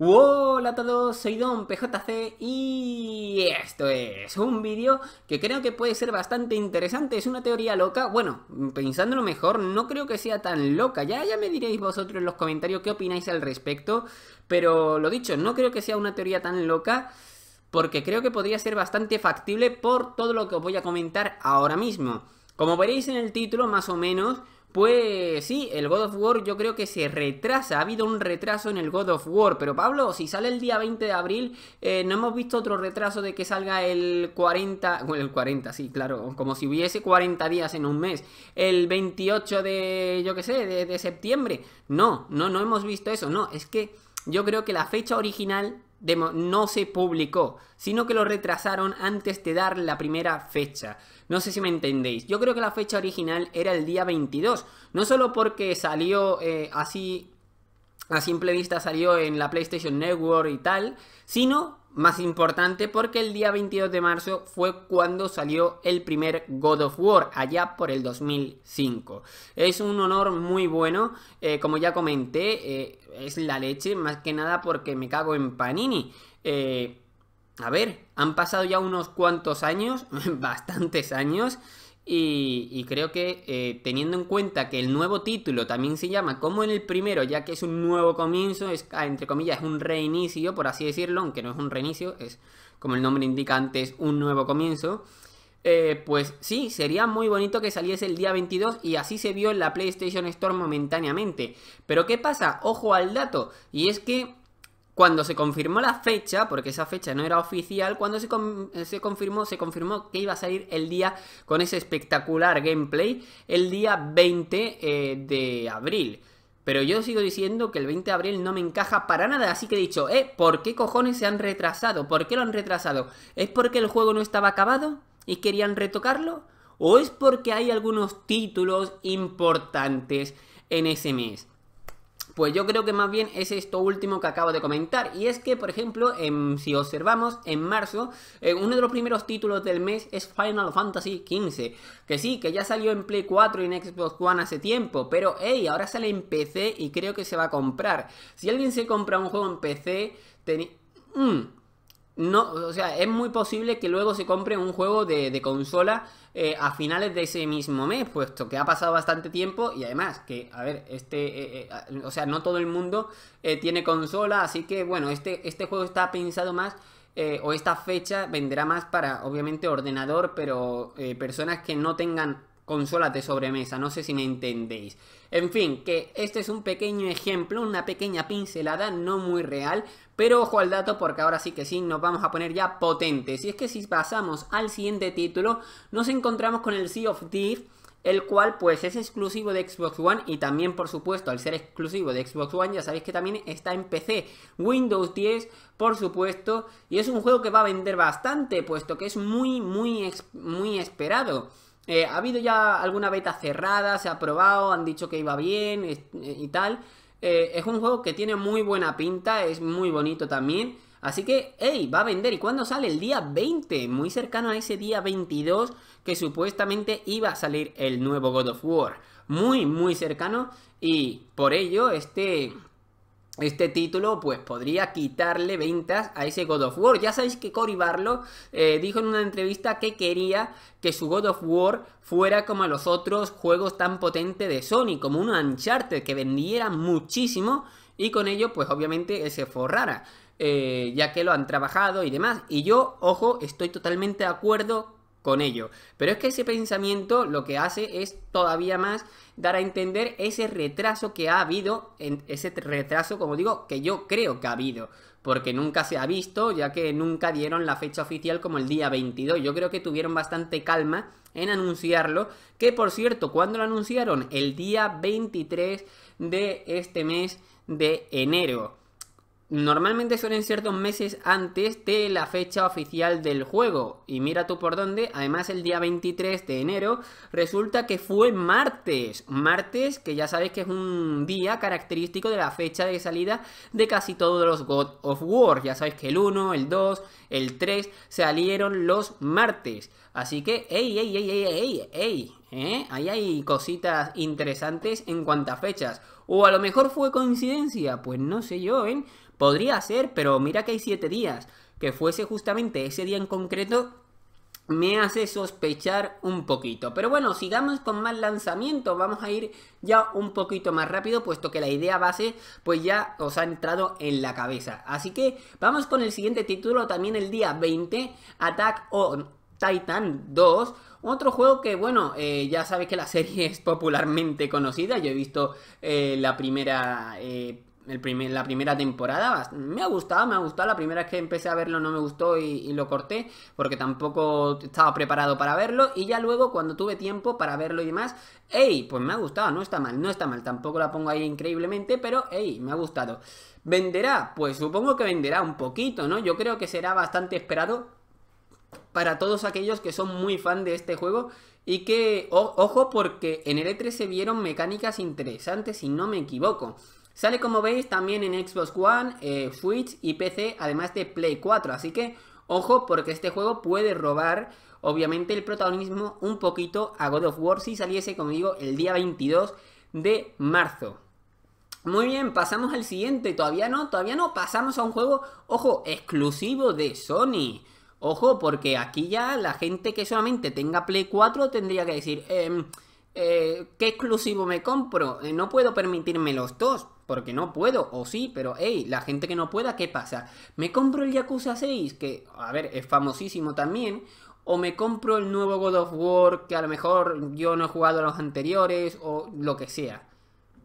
Hola a todos, soy Don PJC y esto es un vídeo que creo que puede ser bastante interesante, es una teoría loca, bueno, pensándolo mejor, no creo que sea tan loca, ya, ya me diréis vosotros en los comentarios qué opináis al respecto, pero lo dicho, no creo que sea una teoría tan loca porque creo que podría ser bastante factible por todo lo que os voy a comentar ahora mismo. Como veréis en el título, más o menos, pues sí, el God of War yo creo que se retrasa, ha habido un retraso en el God of War, pero Pablo, si sale el día 20 de abril, eh, no hemos visto otro retraso de que salga el 40, bueno, el 40, sí, claro, como si hubiese 40 días en un mes, el 28 de, yo qué sé, de, septiembre, no, no, no hemos visto eso, no, es que yo creo que la fecha original no se publicó, sino que lo retrasaron antes de dar la primera fecha. No sé si me entendéis. Yo creo que la fecha original era el día 22. No solo porque salió eh, así a simple vista salió en la PlayStation Network y tal, sino más importante porque el día 22 de marzo fue cuando salió el primer God of War, allá por el 2005. Es un honor muy bueno, eh, como ya comenté, eh, es la leche, más que nada porque me cago en Panini a ver, han pasado ya unos cuantos años, bastantes años, y, creo que eh, teniendo en cuenta que el nuevo título también se llama como en el primero, ya que es un nuevo comienzo, es, ah, entre comillas, es un reinicio, por así decirlo, aunque no es un reinicio, es como el nombre indica antes, un nuevo comienzo. Eh, pues sí, sería muy bonito que saliese el día 22 y así se vio en la PlayStation Store momentáneamente. Pero ¿qué pasa? Ojo al dato, y es que cuando se confirmó la fecha, porque esa fecha no era oficial, cuando se, confirmó, se confirmó que iba a salir el día con ese espectacular gameplay, el día 20 eh, de abril. Pero yo sigo diciendo que el 20 de abril no me encaja para nada, así que he dicho, eh, ¿por qué cojones se han retrasado? ¿Por qué lo han retrasado? ¿Es porque el juego no estaba acabado y querían retocarlo? ¿O es porque hay algunos títulos importantes en ese mes? Pues yo creo que más bien es esto último que acabo de comentar. Y es que, por ejemplo, en, si observamos, en marzo, eh, uno de los primeros títulos del mes es Final Fantasy XV. Que sí, que ya salió en Play 4 y en Xbox One hace tiempo. Pero, hey, ahora sale en PC y creo que se va a comprar. Si alguien se compra un juego en PC, ten... Mm no, o sea, es muy posible que luego se compre un juego de, consola eh, a finales de ese mismo mes, puesto que ha pasado bastante tiempo y además que, a ver, este, eh, eh, o sea, no todo el mundo tiene consola, así que bueno, este, este juego está pensado más o esta fecha vendrá más para, obviamente, ordenador, pero personas que no tengan consolas de sobremesa, no sé si me entendéis. En fin, que este es un pequeño ejemplo, una pequeña pincelada, no muy real, pero ojo al dato porque ahora sí que sí, nos vamos a poner ya potentes. Y es que si pasamos al siguiente título, nos encontramos con el Sea of Thieves, el cual pues es exclusivo de Xbox One y también por supuesto al ser exclusivo de Xbox One ya sabéis que también está en PC, Windows 10 por supuesto y es un juego que va a vender bastante puesto que es muy muy, muy esperado. Eh, ha habido ya alguna beta cerrada, se ha probado, han dicho que iba bien eh, y tal. Eh, es un juego que tiene muy buena pinta, es muy bonito también. Así que, hey, va a vender. ¿Y cuándo sale? El día 20, muy cercano a ese día 22 que supuestamente iba a salir el nuevo God of War. Muy, muy cercano. Y por ello, este este título pues podría quitarle ventas a ese God of War. Ya sabéis que Cory Barlow eh, dijo en una entrevista que quería que su God of War fuera como los otros juegos tan potentes de Sony, como un Uncharted que vendiera muchísimo y con ello pues obviamente se forrara. Eh, ya que lo han trabajado y demás. Y yo, ojo, estoy totalmente de acuerdo ello. Pero es que ese pensamiento lo que hace es todavía más dar a entender ese retraso que ha habido, ese retraso, como digo, que yo creo que ha habido porque nunca se ha visto, ya que nunca dieron la fecha oficial como el día 22. Yo creo que tuvieron bastante calma en anunciarlo, que por cierto, cuando lo anunciaron? El día 23 de este mes de enero. Normalmente suelen ser dos meses antes de la fecha oficial del juego. Y mira tú por dónde, además el día 23 de enero resulta que fue martes. Martes que ya sabes que es un día característico de la fecha de salida de casi todos los God of War. Ya sabes que el 1, el 2, el 3 salieron los martes. Así que, ey, ey, ey, ey, ey, ey, ¿eh? Ahí hay cositas interesantes en cuanto a fechas. O a lo mejor fue coincidencia, pues no sé yo, ¿eh? Podría ser, pero mira que hay siete días. Que fuese justamente ese día en concreto me hace sospechar un poquito. Pero bueno, sigamos con más lanzamientos. Vamos a ir ya un poquito más rápido, puesto que la idea base pues ya os ha entrado en la cabeza. Así que vamos con el siguiente título, también el día 20, Attack on Titan 2. Otro juego que, bueno, eh, ya sabéis que la serie es popularmente conocida. Yo he visto eh, la primera eh, la primera temporada. Me ha gustado, me ha gustado. La primera vez que empecé a verlo no me gustó y, lo corté porque tampoco estaba preparado para verlo. Y ya luego, cuando tuve tiempo para verlo y demás, ¡ey! Pues me ha gustado, no está mal, no está mal. Tampoco la pongo ahí increíblemente, pero ¡ey! Me ha gustado. ¿Venderá? Pues supongo que venderá un poquito, ¿no? Yo creo que será bastante esperado para todos aquellos que son muy fan de este juego y que, ojo, porque en el E3 se vieron mecánicas interesantes, si no me equivoco. Sale como veis también en Xbox One, eh, Switch y PC, además de Play 4. Así que ojo porque este juego puede robar obviamente el protagonismo un poquito a God of War si saliese, como digo, el día 22 de marzo. Muy bien, pasamos al siguiente. Todavía no, todavía no. Pasamos a un juego, ojo, exclusivo de Sony. Ojo, porque aquí ya la gente que solamente tenga Play 4 tendría que decir, em, eh, ¿qué exclusivo me compro? Eh, no puedo permitirme los dos porque no puedo, o sí, pero hey, la gente que no pueda, ¿qué pasa? ¿Me compro el Yakuza 6, que, a ver, es famosísimo también? o me compro el nuevo God of War que a lo mejor yo no he jugado a los anteriores o lo que sea.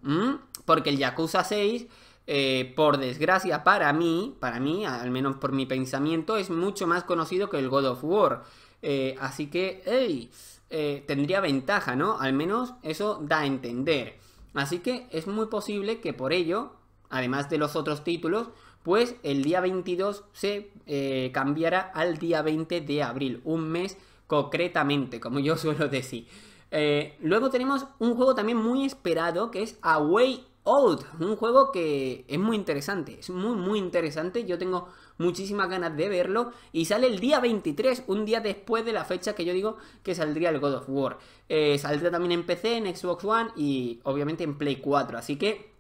¿Mm? Porque el Yakuza 6, eh, por desgracia para mí, para mí, al menos por mi pensamiento, es mucho más conocido que el God of War. Eh, así que, hey, eh, tendría ventaja, ¿no? Al menos eso da a entender. Así que es muy posible que por ello, además de los otros títulos, pues el día 22 se eh, cambiara cambiará al día 20 de abril, un mes concretamente, como yo suelo decir. Eh, luego tenemos un juego también muy esperado que es Away Out, un juego que es muy interesante, es muy muy interesante, yo tengo muchísimas ganas de verlo. Y sale el día 23, un día después de la fecha que yo digo que saldría el God of War. Eh, saldrá también en PC, en Xbox One y obviamente en Play 4. Así que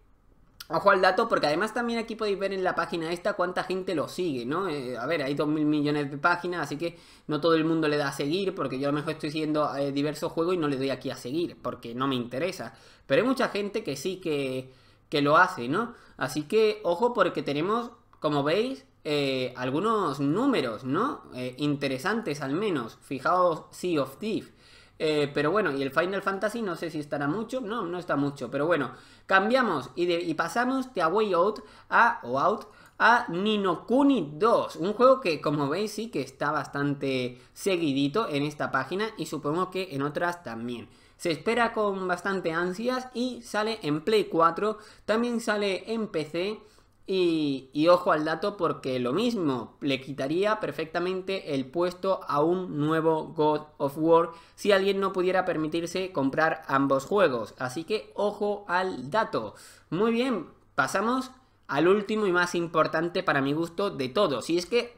Ojo al dato, porque además también aquí podéis ver en la página esta cuánta gente lo sigue, ¿no? Eh, a ver, hay 2.000 millones de páginas, así que no todo el mundo le da a seguir, porque yo a lo mejor estoy siguiendo eh, diversos juegos y no le doy aquí a seguir, porque no me interesa. Pero hay mucha gente que sí que, que lo hace, ¿no? Así que ojo porque tenemos, como veis, eh, algunos números, ¿no? Eh, interesantes al menos. Fijaos Sea of Thief. Eh, pero bueno, y el Final Fantasy no sé si estará mucho. No, no está mucho. Pero bueno, cambiamos y, pasamos de Away Out a o Out a Ninokuni 2, un juego que como veis sí que está bastante seguidito en esta página y supongo que en otras también. Se espera con bastante ansias y sale en Play 4, también sale en PC y, ojo al dato porque lo mismo, le quitaría perfectamente el puesto a un nuevo God of War si alguien no pudiera permitirse comprar ambos juegos. Así que ojo al dato. Muy bien, pasamos al último y más importante para mi gusto de todos. Y es que...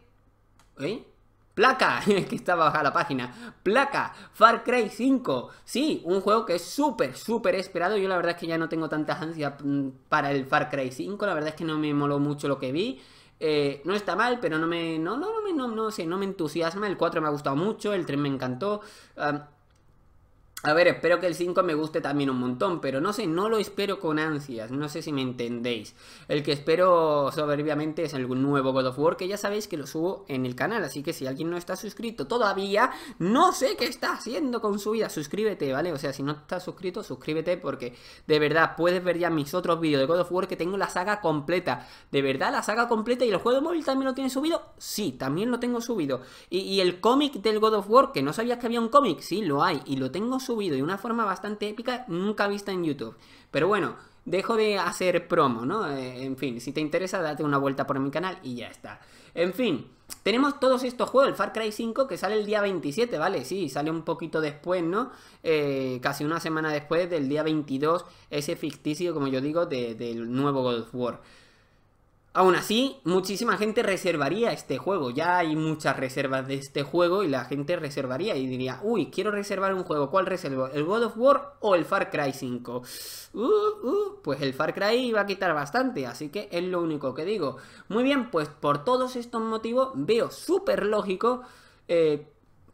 ¿Eh? Placa, que estaba baja la página. Placa, Far Cry 5. Sí, un juego que es súper, súper esperado. Yo la verdad es que ya no tengo tantas ansia mm, para el Far Cry 5. La verdad es que no me moló mucho lo que vi. Eh, no está mal, pero no me. No, no, no, no, no, sé, no me entusiasma. El 4 me ha gustado mucho, el 3 me encantó. A ver, espero que el 5 me guste también un montón, pero no sé, no lo espero con ansias, no sé si me entendéis. El que espero soberbiamente es algún nuevo God of War, que ya sabéis que lo subo en el canal, así que si alguien no está suscrito todavía, no sé qué está haciendo con su vida, suscríbete, ¿vale? O sea, si no estás suscrito, suscríbete porque de verdad puedes ver ya mis otros vídeos de God of War que tengo la saga completa. De verdad, la saga completa y el juego de móvil también lo tiene subido, sí, también lo tengo subido. Y, y el cómic del God of War, que no sabías que había un cómic, sí, lo hay, y lo tengo subido de una forma bastante épica, nunca vista en YouTube. Pero bueno, dejo de hacer promo, ¿no? Eh, en fin, si te interesa, date una vuelta por mi canal y ya está. En fin, tenemos todos estos juegos, el Far Cry 5 que sale el día 27, ¿vale? Sí, sale un poquito después, ¿no? Eh, casi una semana después del día 22, ese ficticio, como yo digo, del nuevo God of War. Aún así, muchísima gente reservaría este juego. Ya hay muchas reservas de este juego y la gente reservaría y diría, uy, quiero reservar un juego. ¿Cuál reservo? ¿El God of War o el Far Cry 5? Uh, uh, pues el Far Cry va a quitar bastante, así que es lo único que digo. Muy bien, pues por todos estos motivos veo súper lógico eh,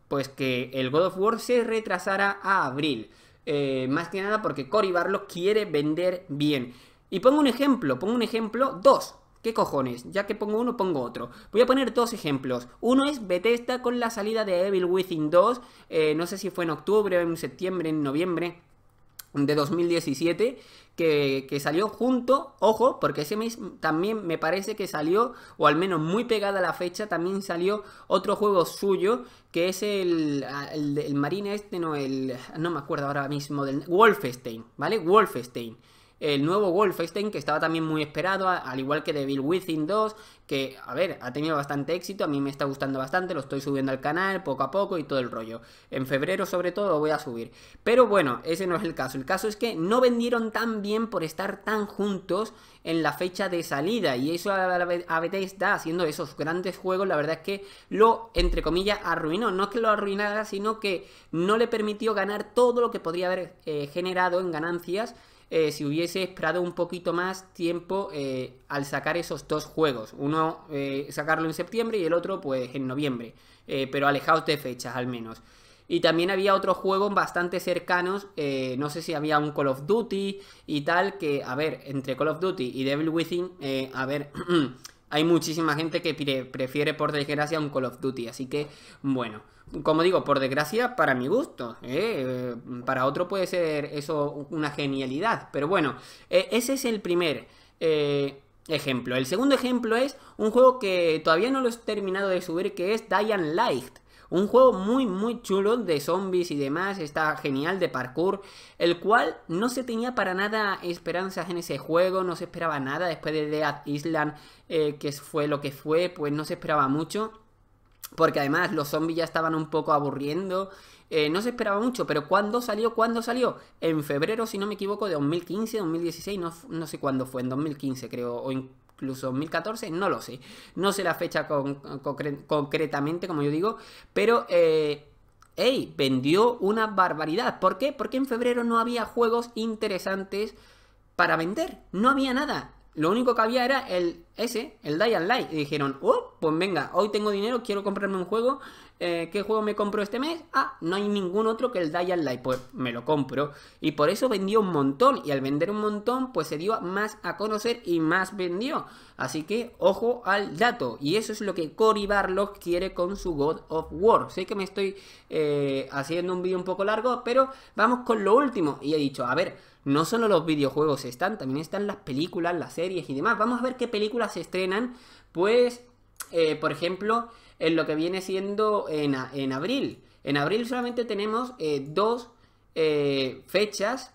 pues que el God of War se retrasara a abril. Eh, más que nada porque Cory Barlow quiere vender bien. Y pongo un ejemplo, pongo un ejemplo, dos, ¿Qué cojones? Ya que pongo uno, pongo otro. Voy a poner dos ejemplos. Uno es Bethesda con la salida de Evil Within 2. Eh, no sé si fue en octubre, en septiembre, en noviembre de 2017 que, salió junto, ojo, porque ese mes también me parece que salió, o al menos muy pegada a la fecha, también salió otro juego suyo, que es el, ah, el, Marine este, no, el, no me acuerdo ahora mismo, del Wolfenstein, ¿vale? Wolfenstein el nuevo Wolfenstein, que estaba también muy esperado, al igual que Devil Within 2, que, a ver, ha tenido bastante éxito, a mí me está gustando bastante, lo estoy subiendo al canal poco a poco y todo el rollo. En febrero, sobre todo, lo voy a subir. Pero bueno, ese no es el caso. El caso es que no vendieron tan bien por estar tan juntos en la fecha de salida, y eso a está haciendo esos grandes juegos, la verdad es que lo, entre comillas, arruinó. No es que lo arruinara, sino que no le permitió ganar todo lo que podría haber eh, generado en ganancias eh, si hubiese esperado un poquito más tiempo eh, al sacar esos dos juegos. Uno eh, sacarlo en septiembre y el otro pues en noviembre. pero alejados de fechas al menos. Y también había otros juegos bastante cercanos, no sé si había un Call of Duty y tal, que, a ver, entre Call of Duty y Devil Within, a ver, hay muchísima gente que prefiere, por desgracia, un Call of Duty. Así que, bueno, como digo, por desgracia, para mi gusto. ¿eh? Eh, para otro puede ser eso una genialidad. Pero bueno, eh, ese es el primer ejemplo. El segundo ejemplo es un juego que todavía no lo he terminado de subir, que es Dying Light. Un juego muy, muy chulo de zombies y demás. Está genial de parkour. El cual no se tenía para nada esperanzas en ese juego. No se esperaba nada después de Dead Island, eh, que fue lo que fue. Pues no se esperaba mucho. Porque además los zombies ya estaban un poco aburriendo. Eh, no se esperaba mucho, pero ¿cuándo salió? ¿Cuándo salió? En febrero, si no me equivoco, de 2015, 2016, no, no sé cuándo fue, en 2015 creo, o incluso 2014, no lo sé. No sé la fecha concretamente, como yo digo, pero... Eh, ¡Ey! Vendió una barbaridad. ¿Por qué? Porque en febrero no había juegos interesantes para vender. No había nada. Lo único que había era el ese, el Dying Light. Y dijeron, oh, pues venga, hoy tengo dinero, quiero comprarme un juego. Eh, ¿Qué juego me compro este mes? Ah, no hay ningún otro que el Dying Light. Pues me lo compro. Y por eso vendió un montón. Y al vender un montón, pues se dio más a conocer y más vendió. Así que ojo al dato. Y eso es lo que Cory Barlock quiere con su God of War. Sé que me estoy eh, haciendo un vídeo un poco largo, pero vamos con lo último. Y he dicho, a ver, no solo los videojuegos están, también están las películas, las series y demás. Vamos a ver qué películas se estrenan, pues, eh, por ejemplo, en lo que viene siendo en, abril. En abril solamente tenemos eh, dos eh, fechas,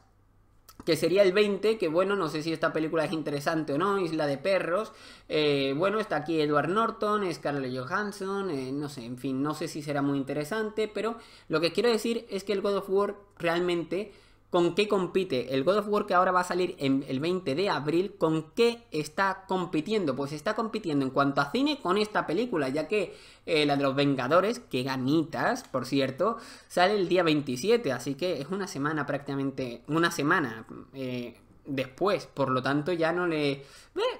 que sería el 20, que bueno, no sé si esta película es interesante o no, Isla de Perros. bueno, está aquí Edward Norton, Scarlett Johansson, no sé, en fin, no sé si será muy interesante, pero lo que quiero decir es que el God of War realmente ¿Con qué compite? El God of War que ahora va a salir el 20 de abril, ¿con qué está compitiendo? Pues está compitiendo en cuanto a cine con esta película, ya que eh, la de los Vengadores, que ganitas, por cierto, sale el día 27, así que es una semana prácticamente, una semana eh, después. Por lo tanto, ya no le, eh,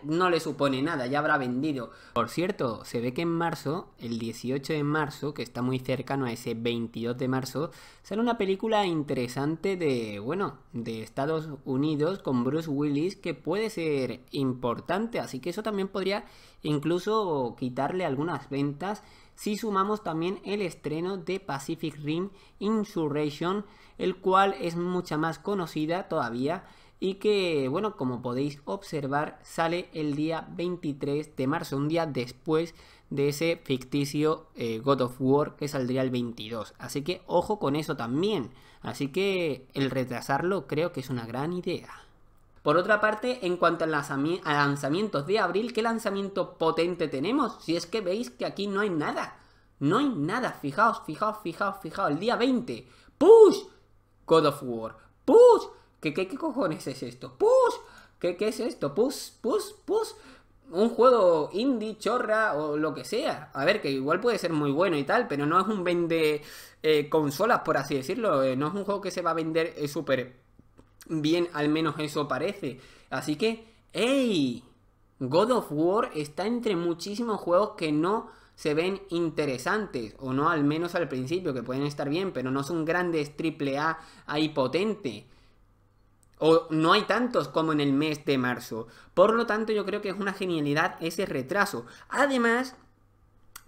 no le supone nada, ya habrá vendido. Por cierto, se ve que en marzo, el 18 de marzo, que está muy cercano a ese 22 de marzo, sale una película interesante de, bueno, de Estados Unidos con Bruce Willis que puede ser importante. Así que eso también podría incluso quitarle algunas ventas si sumamos también el estreno de Pacific Rim Insurrection, el cual es mucha más conocida todavía y que, bueno, como podéis observar, sale el día 23 de marzo, un día después de ese ficticio eh, God of War que saldría el 22. Así que ojo con eso también. Así que el retrasarlo creo que es una gran idea. Por otra parte, en cuanto a, lanzamientos de abril, ¿qué lanzamiento potente tenemos? Si es que veis que aquí no hay nada. No hay nada. Fijaos, fijaos, fijaos, fijaos. El día 20. ¡Push! God of War. ¡Push! ¿Qué, qué, cojones es esto? ¡Push! ¿Qué, es esto? ¡Push! ¡Push! ¡Push! un juego indie, chorra o lo que sea. A ver, que igual puede ser muy bueno y tal, pero no es un vende eh, consolas, por así decirlo. Eh, no es un juego que se va a vender eh, súper bien, al menos eso parece. Así que, ¡Ey! God of War está entre muchísimos juegos que no se ven interesantes, o no al menos al principio, que pueden estar bien, pero no son grandes triple A ahí potente. O no hay tantos como en el mes de marzo. Por lo tanto, yo creo que es una genialidad ese retraso. Además,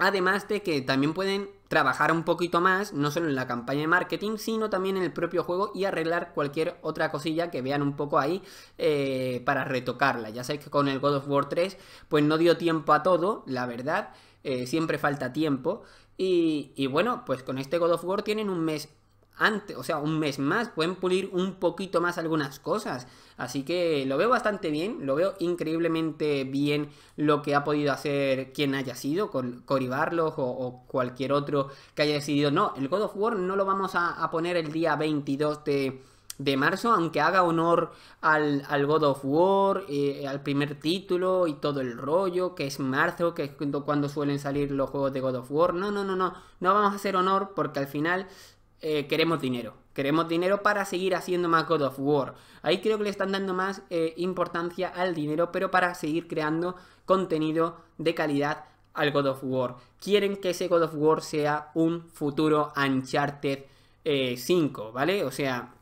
Además de que también pueden trabajar un poquito más, no solo en la campaña de marketing, sino también en el propio juego y arreglar cualquier otra cosilla que vean un poco ahí eh, para retocarla. Ya sabéis que con el God of War 3, pues no dio tiempo a todo, la verdad, eh, siempre falta tiempo. y bueno, pues con este God of War tienen un mes antes, o sea, un mes más, pueden pulir un poquito más algunas cosas. Así que lo veo bastante bien, lo veo increíblemente bien lo que ha podido hacer quien haya sido, con Cory o, cualquier otro que haya decidido, no, el God of War no lo vamos a, poner el día 22 de de marzo, aunque haga honor al, God of War, eh, al primer título y todo el rollo, que es marzo, que es cuando suelen salir los juegos de God of War. No, no, no, no, no vamos a hacer honor porque al final eh, queremos dinero. Queremos dinero para seguir haciendo más God of War. Ahí creo que le están dando más eh, importancia al dinero, pero para seguir creando contenido de calidad al God of War. Quieren que ese God of War sea un futuro Uncharted 5, eh, ¿vale? O sea,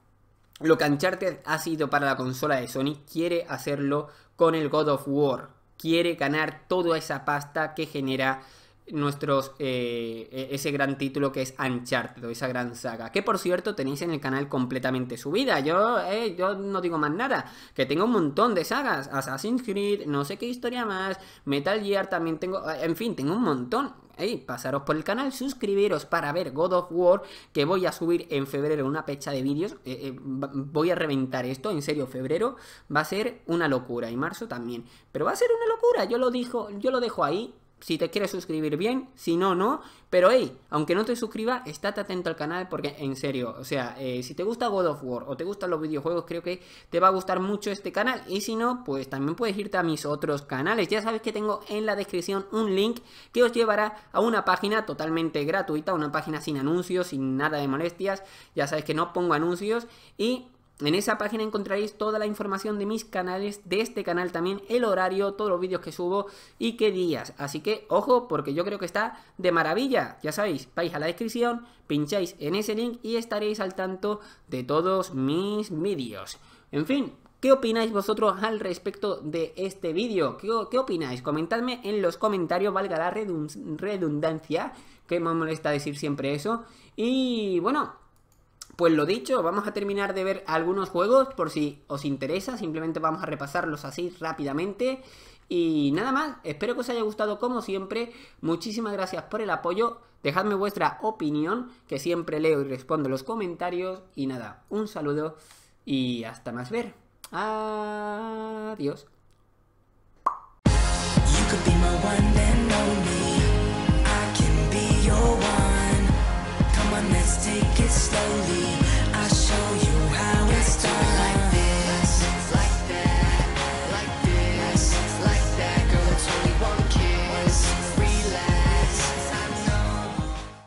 lo que Uncharted ha sido para la consola de Sony, quiere hacerlo con el God of War. Quiere ganar toda esa pasta que genera nuestros eh, e-, ese gran título que es Uncharted esa gran saga que por cierto tenéis en el canal completamente subida yo eh, yo no digo más nada que tengo un montón de sagas Assassin's Creed no sé qué historia más Metal Gear también tengo eh, en fin tengo un montón pasaros por el canal, suscribiros para ver God of War, que voy a subir en febrero una pecha de vídeos. voy a reventar esto, en serio, febrero va a ser una locura y marzo también. Pero va a ser una locura, yo lo, dijo, yo lo dejo ahí si te quieres suscribir bien, si no, no. Pero hey, aunque no te suscribas, estate atento al canal porque en serio, o sea, eh, si te gusta God of War o te gustan los videojuegos, creo que te va a gustar mucho este canal. Y si no, pues también puedes irte a mis otros canales. Ya sabes que tengo en la descripción un link que os llevará a una página totalmente gratuita, una página sin anuncios, sin nada de molestias. Ya sabes que no pongo anuncios y en esa página encontraréis toda la información de mis canales, de este canal también, el horario, todos los vídeos que subo y qué días. Así que ojo, porque yo creo que está de maravilla. Ya sabéis, vais a la descripción, pincháis en ese link y estaréis al tanto de todos mis vídeos. En fin, ¿Qué opináis vosotros al respecto de este vídeo? ¿Qué, opináis? Comentadme en los comentarios, valga la redundancia, que me molesta decir siempre eso. Y bueno, pues lo dicho, vamos a terminar de ver algunos juegos por si os interesa, simplemente vamos a repasarlos así rápidamente. Y nada más, espero que os haya gustado como siempre, muchísimas gracias por el apoyo, dejadme vuestra opinión, que siempre leo y respondo los comentarios. Y nada, un saludo y hasta más ver. Adiós. it slowly.